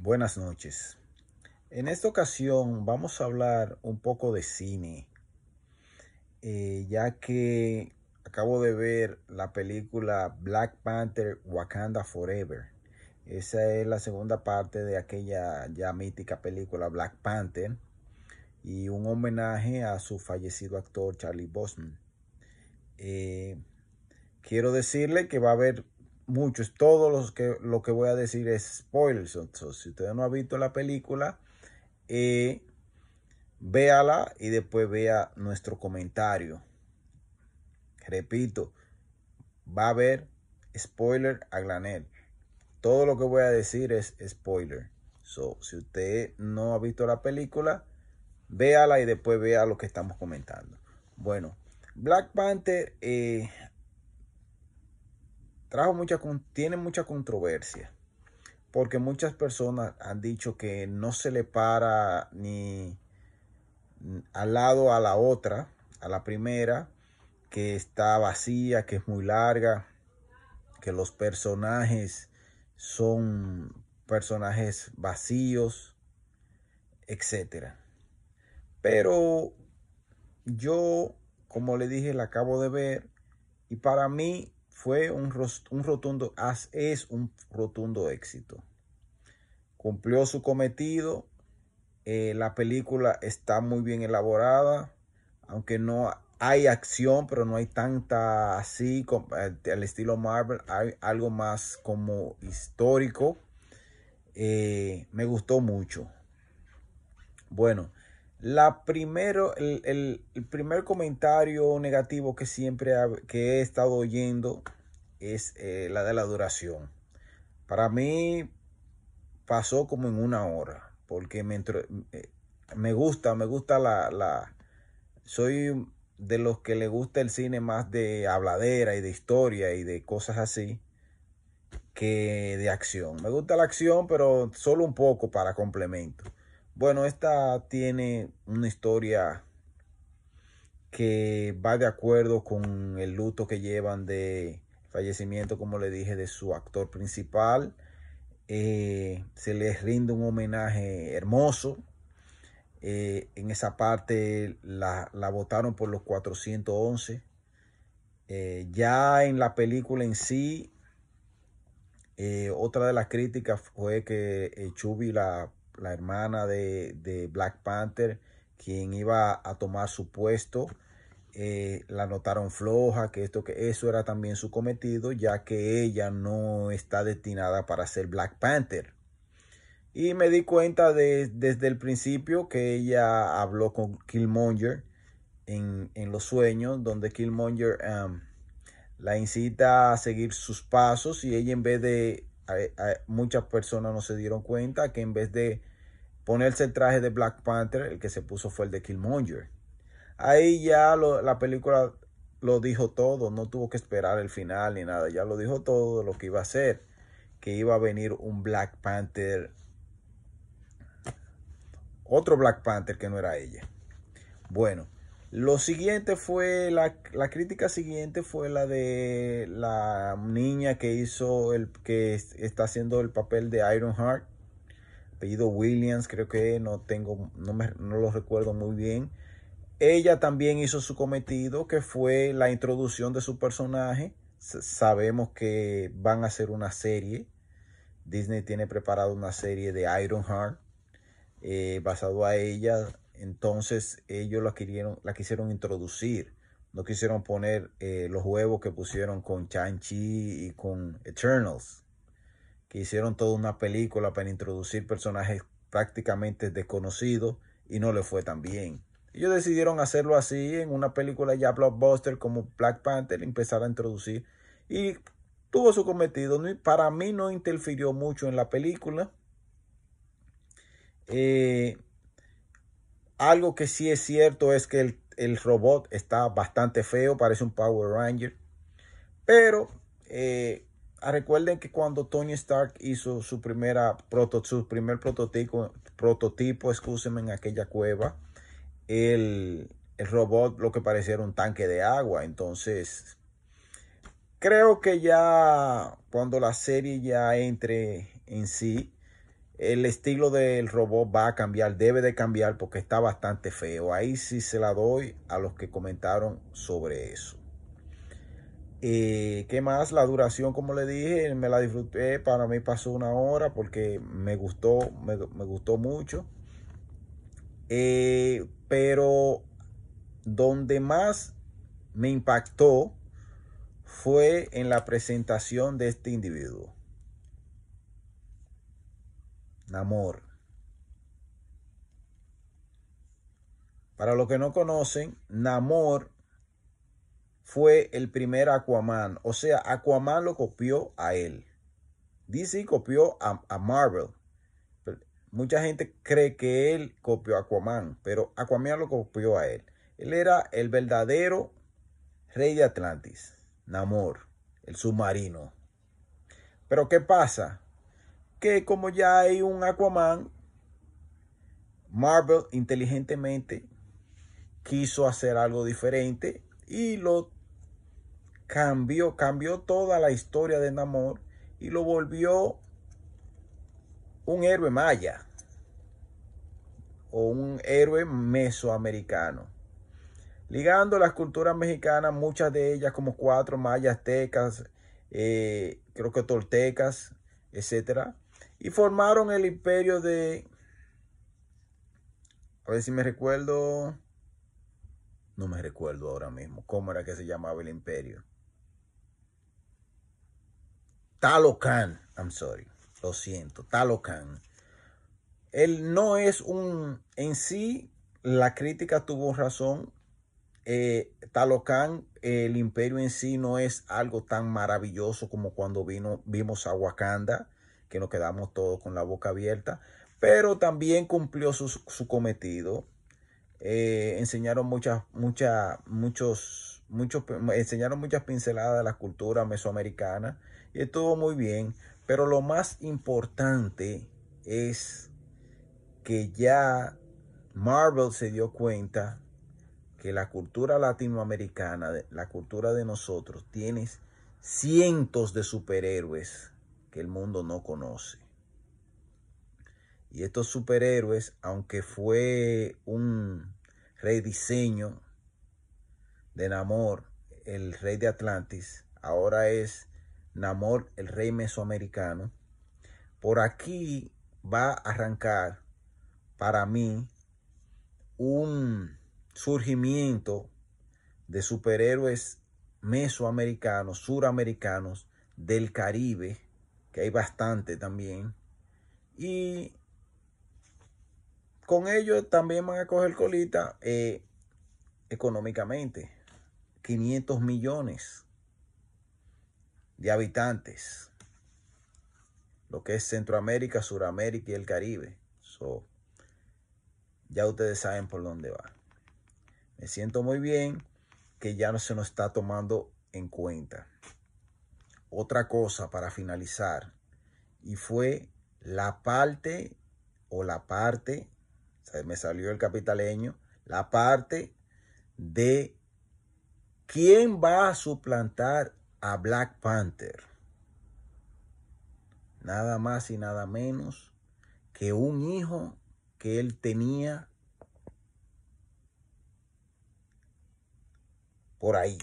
Buenas noches. En esta ocasión vamos a hablar un poco de cine, eh, ya que acabo de ver la película Black Panther Wakanda Forever. Esa es la segunda parte de aquella ya mítica película Black Panther y un homenaje a su fallecido actor Charlie Bosman. Eh, quiero decirle que va a haber muchos, todos los que lo que voy a decir es spoilers. si usted no ha visto la película, eh, véala y después vea nuestro comentario. Repito, va a haber spoiler a granel. Todo lo que voy a decir es spoiler. So, si usted no ha visto la película, véala y después vea lo que estamos comentando. Bueno, Black Panther, eh, trajo mucha, tiene mucha controversia porque muchas personas han dicho que no se le para ni al lado a la otra, a la primera, que está vacía, que es muy larga, que los personajes son personajes vacíos, etc. Pero yo, como le dije, la acabo de ver y para mí fue un, un rotundo, es un rotundo éxito. Cumplió su cometido. Eh, la película está muy bien elaborada, aunque no hay acción, pero no hay tanta así como, eh, al estilo Marvel. Hay algo más como histórico. Eh, me gustó mucho. Bueno, la primero, el, primer comentario negativo que siempre que he estado oyendo es eh, la de la duración. Para mí pasó como en una hora, porque eh, me, gusta, me gusta la, la... Soy de los que le gusta el cine más de habladera y de historia y de cosas así que de acción. Me gusta la acción, pero solo un poco para complemento. Bueno, esta tiene una historia que va de acuerdo con el luto que llevan de fallecimiento, como le dije, de su actor principal. Eh, se les rinde un homenaje hermoso. Eh, en esa parte la, votaron por los 411. Eh, ya en la película en sí, otra de las críticas fue que Chubby la la hermana de, de Black Panther, quien iba a tomar su puesto. Eh, la notaron floja, que esto, que eso era también su cometido, ya que ella no está destinada para ser Black Panther. Y me di cuenta de, desde el principio que ella habló con Killmonger en, en los sueños, donde Killmonger la incita a seguir sus pasos y ella en vez de muchas personas no se dieron cuenta que en vez de ponerse el traje de Black Panther, el que se puso fue el de Killmonger. Ahí ya la película lo dijo todo, no tuvo que esperar el final ni nada, ya lo dijo todo lo que iba a hacer, que iba a venir un Black Panther, otro Black Panther que no era ella. Bueno, lo siguiente fue, la, crítica siguiente fue la de la niña que hizo, el que está haciendo el papel de Ironheart, apellido Williams, creo que no tengo, no, me, lo recuerdo muy bien. Ella también hizo su cometido, que fue la introducción de su personaje. Sabemos que van a hacer una serie. Disney tiene preparado una serie de Ironheart, Heart eh, basado a ella entonces ellos la, quisieron, la quisieron introducir. No quisieron poner eh, los huevos que pusieron con Shang-Chi y con Eternals. Que hicieron toda una película para introducir personajes prácticamente desconocidos y no le fue tan bien. Ellos decidieron hacerlo así en una película ya blockbuster como Black Panther, empezar a introducir y tuvo su cometido. Para mí no interfirió mucho en la película. Eh, algo que sí es cierto es que el, robot está bastante feo, parece un Power Ranger. Pero eh, ah, recuerden que cuando Tony Stark hizo su, primera proto, su primer prototipo, prototipo en aquella cueva, el, el robot lo que parecía era un tanque de agua. Entonces, creo que ya cuando la serie ya entre en sí, el estilo del robot va a cambiar, debe de cambiar porque está bastante feo. Ahí sí se la doy a los que comentaron sobre eso. Eh, ¿Qué más? La duración, como le dije, me la disfruté. Para mí pasó una hora porque me gustó, me, gustó mucho. Eh, pero donde más me impactó fue en la presentación de este individuo. Namor. Para los que no conocen, Namor fue el primer Aquaman. O sea, Aquaman lo copió a él. DC copió a, Marvel. mucha gente cree que él copió a Aquaman, pero Aquaman lo copió a él. Él era el verdadero rey de Atlantis, Namor, el submarino. Pero ¿qué pasa? que como ya hay un Aquaman, Marvel inteligentemente quiso hacer algo diferente y lo cambió, cambió toda la historia de Namor y lo volvió un héroe maya o un héroe mesoamericano. Ligando las culturas mexicanas, muchas de ellas como cuatro mayas, tecas, eh, creo que toltecas, etcétera, y formaron el imperio de... A ver si me recuerdo... No me recuerdo ahora mismo cómo era que se llamaba el imperio. Talocan, I'm sorry, lo siento, Talocan. Él no es un, en sí, la crítica tuvo razón. Eh, Talocan, el imperio en sí no es algo tan maravilloso como cuando vino, vimos a Wakanda que nos quedamos todos con la boca abierta, pero también cumplió su, cometido. Eh, enseñaron muchas, muchos, muchos, enseñaron muchas pinceladas de la cultura mesoamericana y estuvo muy bien. Pero lo más importante es que ya Marvel se dio cuenta que la cultura latinoamericana, la cultura de nosotros, tiene cientos de superhéroes que el mundo no conoce. Y estos superhéroes, aunque fue un rediseño de Namor, el rey de Atlantis, ahora es Namor, el rey mesoamericano. Por aquí va a arrancar para mí un surgimiento de superhéroes mesoamericanos, suramericanos del Caribe hay bastante también. Y con ello también van a coger colita eh, económicamente. 500 millones de habitantes. Lo que es Centroamérica, Suramérica y el Caribe. ya ustedes saben por dónde va. Me siento muy bien que ya no se nos está tomando en cuenta otra cosa para finalizar y fue la parte o la parte, me salió el capitaleño, la parte de quién va a suplantar a Black Panther. Nada más y nada menos que un hijo que él tenía por ahí.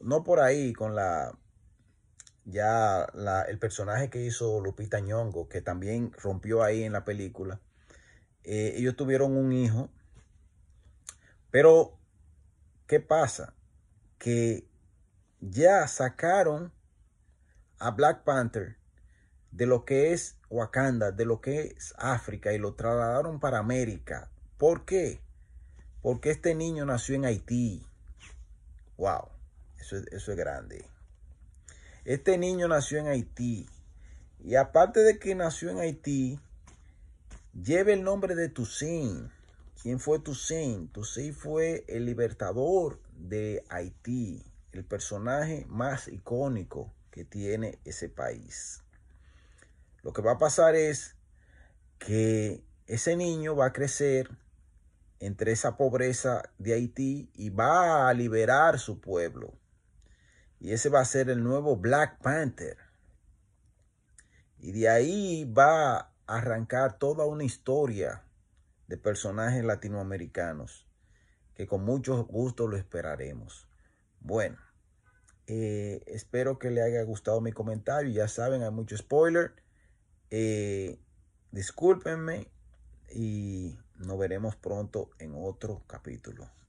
No por ahí con la ya el personaje que hizo Lupita Ñongo, que también rompió ahí en la película, eh, ellos tuvieron un hijo. Pero, ¿qué pasa? Que ya sacaron a Black Panther de lo que es Wakanda, de lo que es África, y lo trasladaron para América. ¿Por qué? Porque este niño nació en Haití. ¡Wow! Eso, eso es grande. Este niño nació en Haití. Y aparte de que nació en Haití, lleva el nombre de Toussaint. ¿Quién fue Toussaint? Toussaint fue el libertador de Haití, el personaje más icónico que tiene ese país. Lo que va a pasar es que ese niño va a crecer entre esa pobreza de Haití y va a liberar su pueblo. Y ese va a ser el nuevo Black Panther. Y de ahí va a arrancar toda una historia de personajes latinoamericanos que con mucho gusto lo esperaremos. Bueno, eh, espero que le haya gustado mi comentario. Ya saben, hay mucho spoiler. Eh, discúlpenme y nos veremos pronto en otro capítulo.